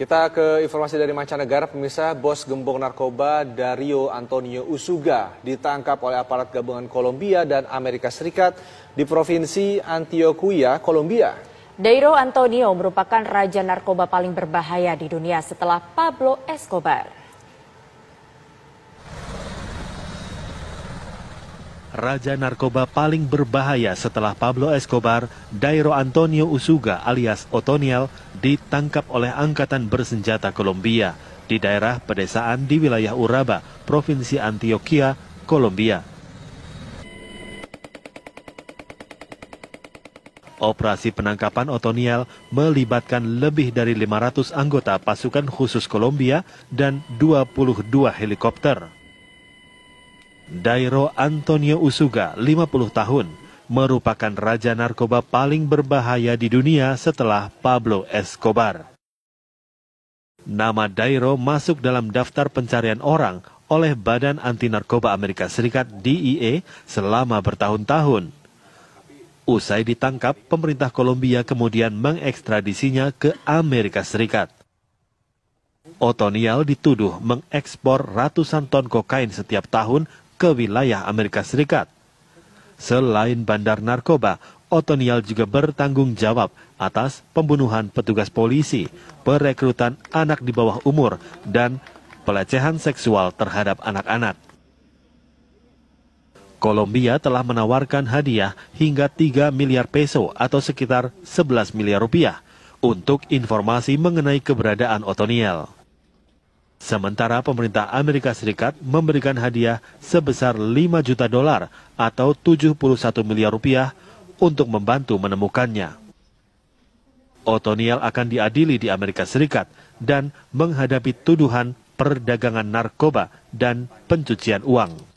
Kita ke informasi dari mancanegara, pemirsa bos gembong narkoba Dario Antonio Usuga ditangkap oleh aparat gabungan Kolombia dan Amerika Serikat di provinsi Antioquia, Kolombia. Dairo Antonio merupakan raja narkoba paling berbahaya di dunia setelah Pablo Escobar. raja narkoba paling berbahaya setelah Pablo Escobar, Dairo Antonio Usuga alias Otoniel ditangkap oleh angkatan bersenjata Kolombia di daerah pedesaan di wilayah Uraba, Provinsi Antioquia, Kolombia. Operasi penangkapan Otoniel melibatkan lebih dari 500 anggota pasukan khusus Kolombia dan 22 helikopter. Dairo Antonio Usuga, 50 tahun, merupakan raja narkoba paling berbahaya di dunia setelah Pablo Escobar. Nama Dairo masuk dalam daftar pencarian orang oleh Badan Anti Narkoba Amerika Serikat DEA selama bertahun-tahun. Usai ditangkap, pemerintah Kolombia kemudian mengekstradisinya ke Amerika Serikat. Otoniel dituduh mengekspor ratusan ton kokain setiap tahun ke wilayah Amerika Serikat. Selain bandar narkoba, Otoniel juga bertanggung jawab atas pembunuhan petugas polisi, perekrutan anak di bawah umur, dan pelecehan seksual terhadap anak-anak. Kolombia telah menawarkan hadiah hingga 3 miliar peso atau sekitar 11 miliar rupiah untuk informasi mengenai keberadaan Otoniel. Sementara pemerintah Amerika Serikat memberikan hadiah sebesar 5 juta dolar atau 71 miliar rupiah untuk membantu menemukannya. Otoniel akan diadili di Amerika Serikat dan menghadapi tuduhan perdagangan narkoba dan pencucian uang.